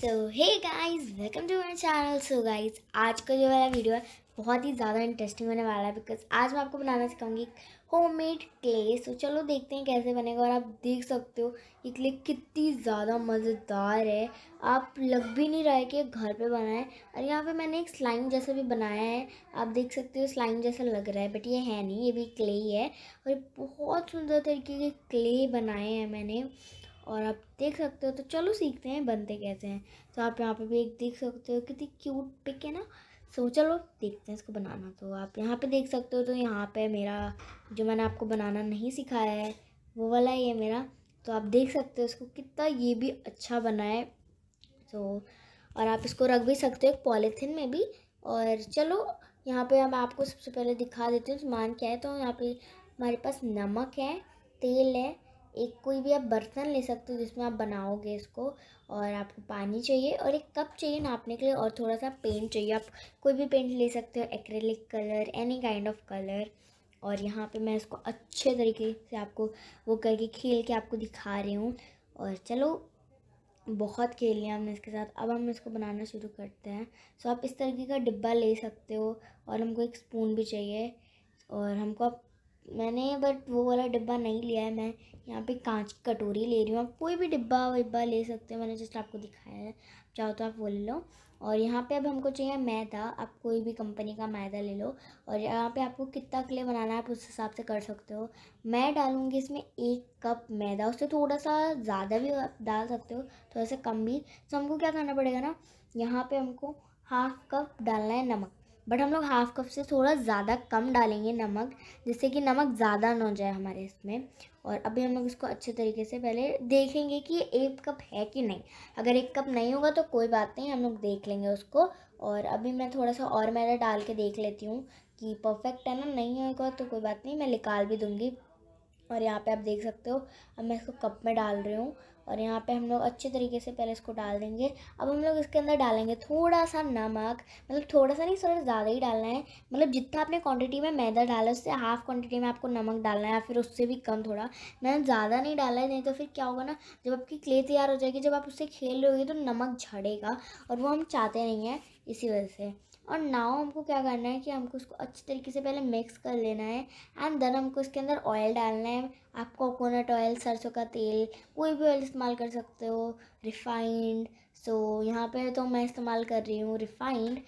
so hey guys welcome to my channel so guys आज का जो वाला वीडियो है बहुत ही ज़्यादा इंटरेस्टिंग होने वाला है बिकॉज आज मैं आपको बनाना सिखाऊंगी होममेड क्ले सो चलो देखते हैं कैसे बनेगा और आप देख सकते हो ये क्ले कितनी ज़्यादा मज़ेदार है आप लग भी नहीं रहा है कि घर पे बनाए और यहाँ पे मैंने एक स्लाइम जैसा भी बनाया है आप देख सकते हो स्लाइम जैसा लग रहा है बट ये है नहीं ये भी क्ले ही है और बहुत सुंदर तरीके के क्ले बनाए हैं मैंने और आप देख सकते हो तो चलो सीखते हैं बनते कैसे हैं तो आप यहाँ पे भी एक देख सकते हो कितनी क्यूट पिक है ना सो so, चलो देखते हैं इसको बनाना तो आप यहाँ पे देख सकते हो तो यहाँ पे मेरा जो मैंने आपको बनाना नहीं सिखाया है वो वाला ये मेरा तो आप देख सकते हो इसको कितना ये भी अच्छा बना है तो और आप इसको रख भी सकते हो एक पॉलीथीन में भी और चलो यहाँ पर हम आपको सबसे पहले दिखा देते हैं सामान क्या है तो यहाँ पर हमारे पास नमक है तेल है एक कोई भी आप बर्तन ले सकते हो जिसमें आप बनाओगे इसको और आपको पानी चाहिए और एक कप चाहिए नापने के लिए और थोड़ा सा पेंट चाहिए आप कोई भी पेंट ले सकते हो acrylic colour any kind of colour और यहाँ पे मैं इसको अच्छे तरीके से आपको वो करके खेल के आपको दिखा रही हूँ और चलो बहुत खेल लिया हमने इसके साथ अब हम इसको बनाना शुरू करते हैं सो आप इस तरीके का डिब्बा ले सकते हो और हमको एक स्पून भी चाहिए और हमको आप मैंने बट वो वाला डिब्बा नहीं लिया है मैं यहाँ पे कांच की कटोरी ले रही हूँ आप कोई भी डिब्बा विब्बा ले सकते हो मैंने जस्ट आपको दिखाया है चाहो तो आप वो ले लो और यहाँ पे अब हमको चाहिए मैदा आप कोई भी कंपनी का मैदा ले लो और यहाँ पे आपको कितना क्ले बनाना है आप उस हिसाब से कर सकते हो मैं डालूँगी इसमें एक कप मैदा उससे थोड़ा सा ज़्यादा भी आप डाल सकते हो थोड़ा सा कम भी तो हमको क्या करना पड़ेगा ना यहाँ पर हमको हाफ कप डालना है नमक बट हम लोग हाफ कप से थोड़ा ज़्यादा कम डालेंगे नमक जिससे कि नमक ज़्यादा ना हो जाए हमारे इसमें और अभी हम लोग इसको अच्छे तरीके से पहले देखेंगे कि एक कप है कि नहीं अगर एक कप नहीं होगा तो कोई बात नहीं हम लोग देख लेंगे उसको और अभी मैं थोड़ा सा और मैदा डाल के देख लेती हूँ कि परफेक्ट है ना नहीं होगा तो कोई बात नहीं मैं निकाल भी दूँगी और यहाँ पे आप देख सकते हो अब मैं इसको कप में डाल रही हूँ और यहाँ पे हम लोग अच्छे तरीके से पहले इसको डाल देंगे अब हम लोग इसके अंदर डालेंगे थोड़ा सा नमक मतलब थोड़ा सा नहीं सर ज़्यादा ही डालना है मतलब जितना आपने क्वांटिटी में मैदा डाला उससे हाफ क्वांटिटी में आपको नमक डालना है या फिर उससे भी कम थोड़ा मैंने ज़्यादा नहीं डाला है नहीं तो फिर क्या होगा ना जब आपकी क्ले तैयार हो जाएगी जब आप उससे खेल रहे तो नमक झड़ेगा और वो हम चाहते नहीं हैं इसी वजह से और नाव हमको क्या करना है कि हमको उसको अच्छे तरीके से पहले मिक्स कर लेना है एंड देन हमको इसके अंदर ऑयल डालना है आप कोकोनट ऑयल सरसों का तेल कोई भी ऑयल इस्तेमाल कर सकते हो रिफाइंड सो so, यहाँ पे तो मैं इस्तेमाल कर रही हूँ रिफाइंड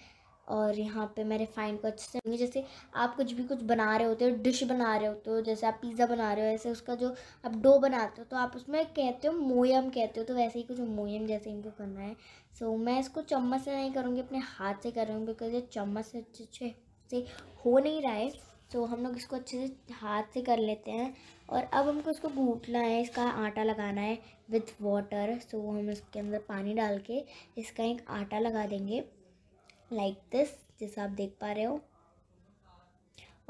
और यहाँ पे मैं रिफाइन को अच्छे से जैसे आप कुछ भी कुछ बना रहे होते हो डिश बना रहे होते हो जैसे आप पिज़्ज़ा बना रहे हो ऐसे उसका जो आप डो बनाते हो तो आप उसमें कहते हो मोयम कहते हो तो वैसे ही कुछ मोयम जैसे इनको करना है सो so, मैं इसको चम्मच से नहीं करूँगी अपने हाथ से करूँगी बिकॉज ये चम्मच से अच्छे अच्छे से हो नहीं रहा है सो so, हम लोग इसको अच्छे से हाथ से कर लेते हैं और अब हमको इसको घूटना है इसका आटा लगाना है विथ वाटर सो हम इसके अंदर पानी डाल के इसका एक आटा लगा देंगे लाइक दिस जैसा आप देख पा रहे हो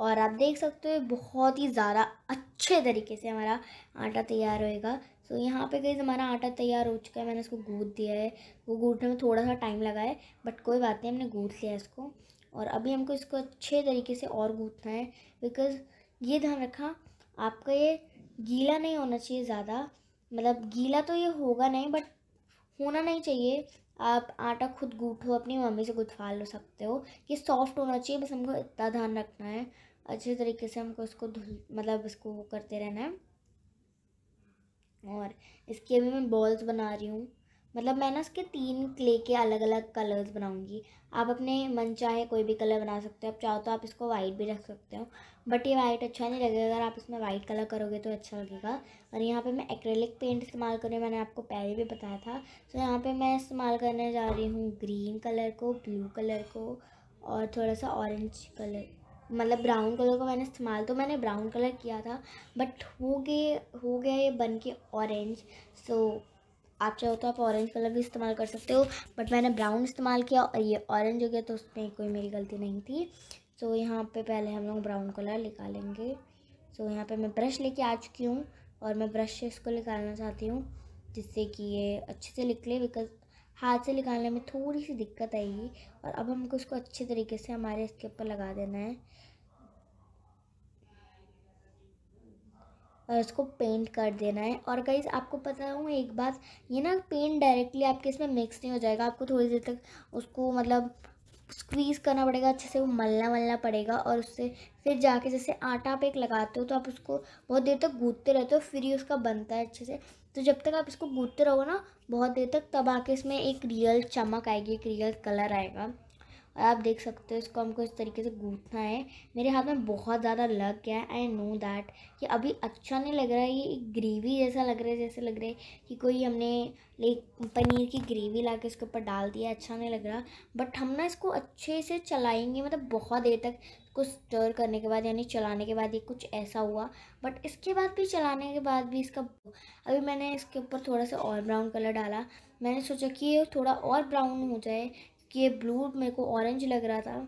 और आप देख सकते हो बहुत ही ज़्यादा अच्छे तरीके से हमारा आटा तैयार होएगा सो so, यहाँ पे कहीं हमारा आटा तैयार हो चुका है मैंने इसको गूद दिया है वो गूदने में थोड़ा सा टाइम लगा है बट कोई बात नहीं हमने गूँथ लिया इसको और अभी हमको इसको अच्छे तरीके से और गूँथना है बिकॉज़ ये ध्यान रखा आपका ये गीला नहीं होना चाहिए ज़्यादा मतलब गीला तो ये होगा नहीं बट होना नहीं चाहिए आप आटा खुद गूँथो अपनी मम्मी से गुथवा लो सकते हो ये सॉफ्ट होना चाहिए बस हमको इतना ध्यान रखना है अच्छे तरीके से हमको इसको धुल मतलब इसको करते रहना है और इसके अभी मैं बॉल्स बना रही हूँ मतलब मैं ना इसके तीन क्ले के अलग अलग कलर्स बनाऊंगी आप अपने मन चाहे कोई भी कलर बना सकते हो आप चाहो तो आप इसको वाइट भी रख सकते हो बट ये वाइट अच्छा नहीं लगेगा अगर आप इसमें वाइट कलर करोगे तो अच्छा लगेगा और यहाँ पे मैं एक्रेलिक पेंट इस्तेमाल कर रही हूँ मैंने आपको पहले भी बताया था तो यहाँ पर मैं इस्तेमाल करने जा रही हूँ ग्रीन कलर को ब्लू कलर को और थोड़ा सा ऑरेंज कलर मतलब ब्राउन कलर को मैंने इस्तेमाल तो मैंने ब्राउन कलर किया था बट हो गए हो गया ये बन के ऑरेंज सो आप चाहो तो आप ऑरेंज कलर भी इस्तेमाल कर सकते हो बट मैंने ब्राउन इस्तेमाल किया और ये ऑरेंज हो गया तो उसमें कोई मेरी गलती नहीं थी सो so, यहाँ पे पहले हम लोग ब्राउन कलर निकालेंगे सो so, यहाँ पे मैं ब्रश लेके आ चुकी हूँ और मैं ब्रश से इसको निकालना चाहती हूँ जिससे कि ये अच्छे से निकले बिकॉज हाथ से निकालने में थोड़ी सी दिक्कत आएगी और अब हमको इसको अच्छे तरीके से हमारे इसके ऊपर लगा देना है और इसको पेंट कर देना है और गाइज आपको पता हूँ एक बात ये ना पेंट डायरेक्टली आपके इसमें मिक्स नहीं हो जाएगा आपको थोड़ी देर तक उसको मतलब स्क्वीज़ करना पड़ेगा अच्छे से वो मलना मलना पड़ेगा और उससे फिर जाके जैसे आटा आप एक लगाते हो तो आप उसको बहुत देर तक गूंदते रहते हो फिर ही उसका बनता है अच्छे से तो जब तक आप इसको गूंदते रहोगे ना बहुत देर तक तब आके इसमें एक रियल चमक आएगी एक रियल कलर आएगा और आप देख सकते हो इसको हमको इस तरीके से गूंथना है मेरे हाथ में बहुत ज़्यादा लग गया है आई नो दैट कि अभी अच्छा नहीं लग रहा है ये ग्रेवी जैसा लग रहा है जैसे लग रहा है कि कोई हमने लाइक पनीर की ग्रेवी ला के इसके ऊपर डाल दिया अच्छा नहीं लग रहा बट हम ना इसको अच्छे से चलाएंगे मतलब बहुत देर तक इसको स्टर करने के बाद यानी चलाने के बाद ये कुछ ऐसा हुआ बट इसके बाद भी चलाने के बाद भी इसका अभी मैंने इसके ऊपर थोड़ा सा और ब्राउन कलर डाला मैंने सोचा कि ये थोड़ा और ब्राउन हो जाए कि ये ब्लू मेरे को ऑरेंज लग रहा था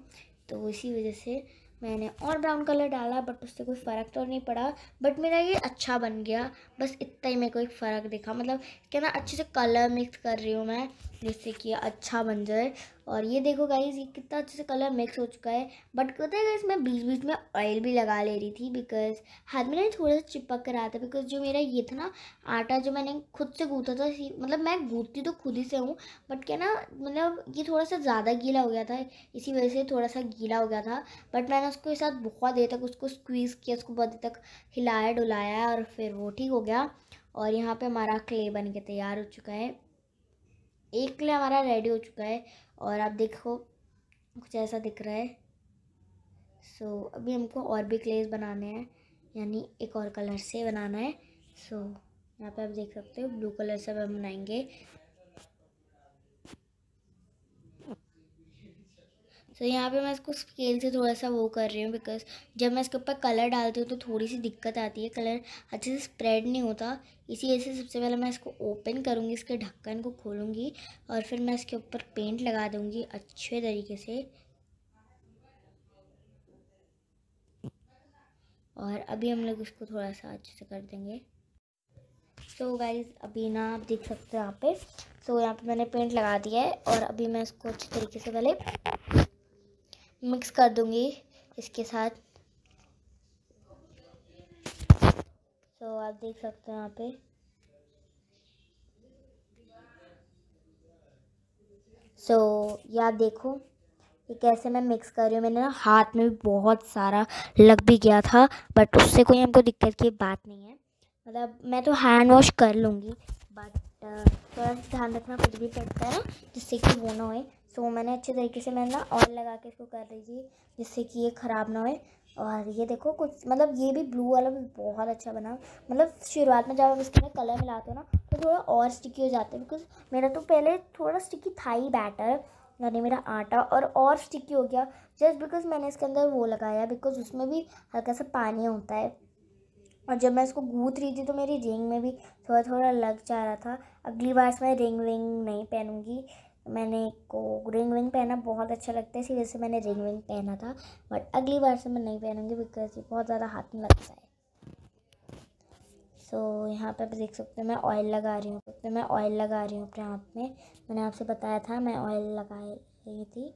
तो इसी वजह से मैंने और ब्राउन कलर डाला बट उससे कोई फ़र्क तो नहीं पड़ा बट मेरा ये अच्छा बन गया बस इतना ही मेरे को एक फ़र्क दिखा मतलब क्या ना अच्छे से कलर मिक्स कर रही हूँ मैं जिससे कि अच्छा बन जाए और ये देखो गाइज ये कितना अच्छे से कलर मिक्स हो चुका है बट पता है गाइज मैं बीच बीच में ऑयल भी लगा ले रही थी बिकॉज हाथ में ना थोड़ा सा चिपक कर रहा था बिकॉज जो मेरा ये था ना आटा जो मैंने खुद से गूँथा था मतलब मैं गूँथती तो खुद ही से हूँ बट क्या ना मतलब ये थोड़ा सा ज़्यादा गीला हो गया था इसी वजह से थोड़ा सा गीला हो गया था बट मैंने उसको साथ बहुत देर तक उसको स्क्वीज़ किया उसको बहुत देर तक हिलाया डुलाया और फिर वो ठीक हो गया और यहाँ पर हमारा क्ले बन के तैयार हो चुका है एक लिए हमारा रेडी हो चुका है और आप देखो कुछ ऐसा दिख रहा है सो so, अभी हमको और भी क्लेस बनाने हैं यानी एक और कलर से बनाना है सो so, यहाँ पे आप देख सकते हो ब्लू कलर से हम बनाएंगे तो यहाँ पे मैं इसको स्केल से थोड़ा सा वो कर रही हूँ बिकॉज जब मैं इसके ऊपर कलर डालती हूँ तो थोड़ी सी दिक्कत आती है कलर अच्छे से स्प्रेड नहीं होता इसी वजह से सबसे पहले मैं इसको ओपन करूँगी इसके ढक्कन को खोलूँगी और फिर मैं इसके ऊपर पेंट लगा दूँगी अच्छे तरीके से और अभी हम लोग इसको थोड़ा सा अच्छे से कर देंगे सो so गाइज अभी ना आप देख सकते हो यहाँ पे सो so यहाँ पे मैंने पेंट लगा दिया है और अभी मैं इसको अच्छे तरीके से पहले मिक्स कर दूँगी इसके साथ तो आप देख सकते हैं यहाँ पे सो so, या देखो ये कैसे मैं मिक्स कर रही हूँ मैंने ना हाथ में भी बहुत सारा लग भी गया था बट उससे कोई हमको दिक्कत की बात नहीं है मतलब मैं तो हैंड वॉश कर लूँगी बट uh, थोड़ा सा ध्यान रखना कुछ भी पड़ता है जिससे कि वो ना होए सो मैंने अच्छे तरीके से मैंने ना ऑयल लगा के इसको कर रही थी जिससे कि ये ख़राब ना होए और ये देखो कुछ मतलब ये भी ब्लू वाला भी बहुत अच्छा बना मतलब शुरुआत में जब आप इसके ना कलर मिलाते हो ना तो थोड़ा और स्टिकी हो जाते है बिकॉज मेरा तो पहले थोड़ा स्टिकी था ही बैटर यानी मेरा आटा और और स्टिकी हो गया जस्ट बिकॉज मैंने इसके अंदर वो लगाया बिकॉज उसमें भी हल्का सा पानी होता है और जब मैं इसको गूँथ रही थी तो मेरी रिंग में भी थोड़ा थोड़ा लग जा रहा था अगली बार से मैं रिंग विंग नहीं पहनूँगी मैंने को रिंग विंग पहना बहुत अच्छा लगता है इसी वजह से मैंने रिंग विंग पहना था बट अगली बार से मैं नहीं पहनूँगी बिकॉज ये बहुत ज़्यादा हाथ में लगता है सो so, यहाँ पे आप देख सकते हो मैं ऑयल लगा रही हूँ तो मैं ऑयल लगा रही हूँ अपने हाथ में मैंने आपसे बताया था मैं ऑयल लगा रही थी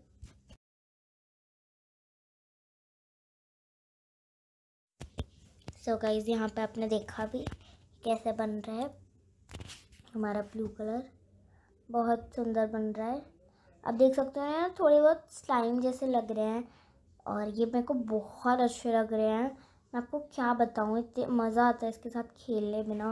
सो so, गाइज यहाँ पे आपने देखा भी कैसे बन रहा है हमारा ब्लू कलर बहुत सुंदर बन रहा है आप देख सकते हो ना थोड़े बहुत स्लाइम जैसे लग रहे हैं और ये मेरे को बहुत अच्छे लग रहे हैं मैं आपको क्या बताऊँ इतने मज़ा आता है इसके साथ खेलने बिना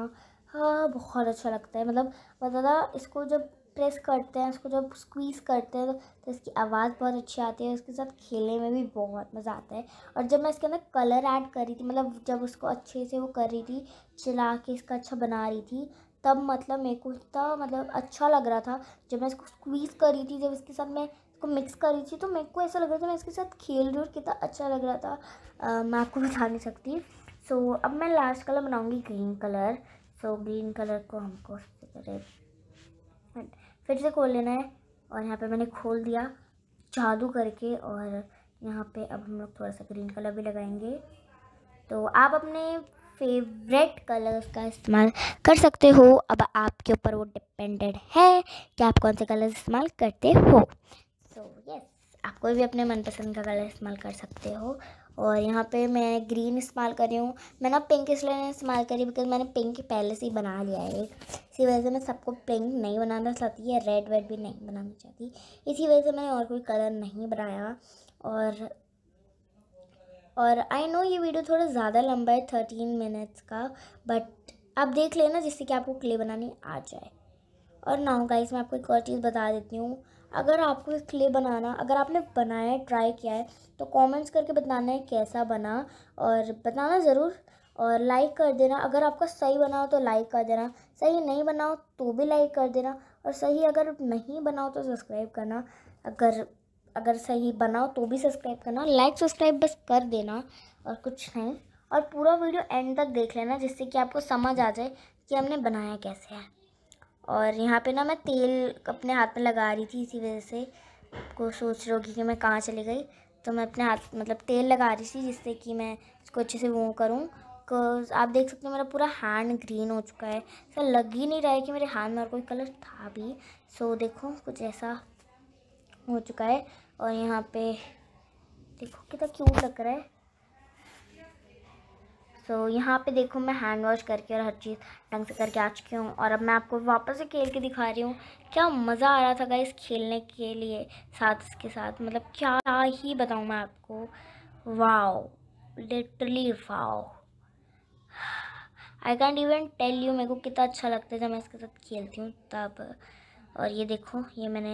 हाँ बहुत अच्छा लगता है मतलब बता दा इसको जब प्रेस करते हैं इसको जब स्क्वीज़ करते हैं तो इसकी आवाज़ बहुत अच्छी आती है उसके साथ खेलने में भी बहुत मज़ा आता है और जब मैं इसके अंदर कलर ऐड कर रही थी मतलब जब उसको अच्छे से वो कर रही थी चला के इसका अच्छा बना रही थी तब मतलब मेरे को इतना मतलब अच्छा लग रहा था जब मैं इसको स्क्वीज़ करी थी जब इसके साथ मैं इसको मिक्स करी थी तो मेरे को ऐसा लग रहा था मैं इसके साथ खेल रही हूँ कितना अच्छा लग रहा था आ, मैं आपको बता नहीं सकती सो so, अब मैं लास्ट कलर बनाऊँगी green colour so so, green colour को हमको फिर से खोल लेना है और यहाँ पर मैंने खोल दिया जादू करके और यहाँ पर अब हम लोग थोड़ा सा ग्रीन कलर भी लगाएंगे तो आप अपने फेवरेट कलर्स का इस्तेमाल कर सकते हो अब आपके ऊपर वो डिपेंडेड है कि आप कौन से कलर्स इस्तेमाल करते हो सो so, यस yes, आप कोई भी अपने मनपसंद का कलर इस्तेमाल कर सकते हो और यहाँ पे मैं ग्रीन इस्तेमाल कर रही हूँ मैं ना पिंक इसलिए इस्तेमाल करी बिकॉज मैंने पिंक पहले से ही बना लिया है इसी वजह से मैं सबको पिंक नहीं बनाना चाहती है रेड वेड भी नहीं बनाना चाहती इसी वजह से मैंने और कोई कलर नहीं बनाया और और आई नो ये वीडियो थोड़ा ज़्यादा लंबा है थर्टीन मिनट्स का बट आप देख लेना जिससे कि आपको क्ले बनानी आ जाए और ना हो गाइस मैं आपको एक और चीज़ बता देती हूँ अगर आपको क्ले बनाना अगर आपने बनाया है ट्राई किया है तो कमेंट्स करके बताना है कैसा बना और बताना ज़रूर और लाइक कर देना अगर आपका सही बनाओ तो लाइक कर देना सही नहीं बनाओ तो भी लाइक कर देना और सही अगर नहीं बनाओ तो सब्सक्राइब करना अगर अगर सही बनाओ तो भी सब्सक्राइब करना लाइक सब्सक्राइब बस कर देना और कुछ नहीं और पूरा वीडियो एंड तक देख लेना जिससे कि आपको समझ आ जाए कि हमने बनाया कैसे है और यहाँ पे ना मैं तेल अपने हाथ में लगा रही थी इसी वजह से आपको सोच रही होगी कि मैं कहाँ चली गई तो मैं अपने हाथ मतलब तेल लगा रही थी जिससे कि मैं इसको अच्छे से वो करूँ आप देख सकते हो मेरा पूरा हैंड ग्रीन हो चुका है ऐसा लग ही नहीं रहा है कि मेरे हाथ में और कोई कलर था भी सो देखो कुछ ऐसा हो चुका है और यहाँ पे देखो कितना क्यूट लग रहा है सो so, यहाँ पे देखो मैं हैंड वॉश करके और हर चीज़ ढंग से करके आ चुकी हूँ और अब मैं आपको वापस से खेल के दिखा रही हूँ क्या मज़ा आ रहा था गाइस खेलने के लिए साथ इसके साथ मतलब क्या ही बताऊँ मैं आपको wow literally wow I can't even tell you मेरे को कितना अच्छा लगता है जब मैं इसके साथ खेलती हूँ तब और ये देखो ये मैंने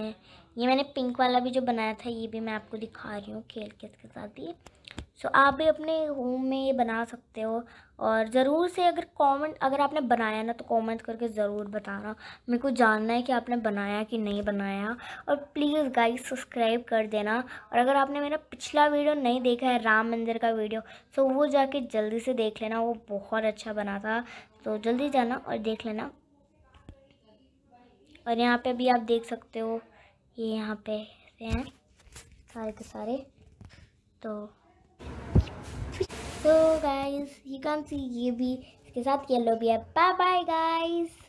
ये मैंने पिंक वाला भी जो बनाया था ये भी मैं आपको दिखा रही हूँ खेल के इसके साथ ही सो so, आप भी अपने होम में ये बना सकते हो और ज़रूर से अगर कमेंट अगर आपने बनाया ना तो कमेंट करके ज़रूर बताना मेरे को जानना है कि आपने बनाया कि नहीं बनाया और प्लीज़ गाइस सब्सक्राइब कर देना और अगर आपने मेरा पिछला वीडियो नहीं देखा है राम मंदिर का वीडियो तो वो जाके जल्दी से देख लेना वो बहुत अच्छा बना था तो जल्दी जाना और देख लेना और यहाँ पे भी आप देख सकते हो ये यहाँ पे हैं सारे के सारे तो तो गाइस यू कैन सी ये भी इसके साथ येलो भी है बाय बाय गाइस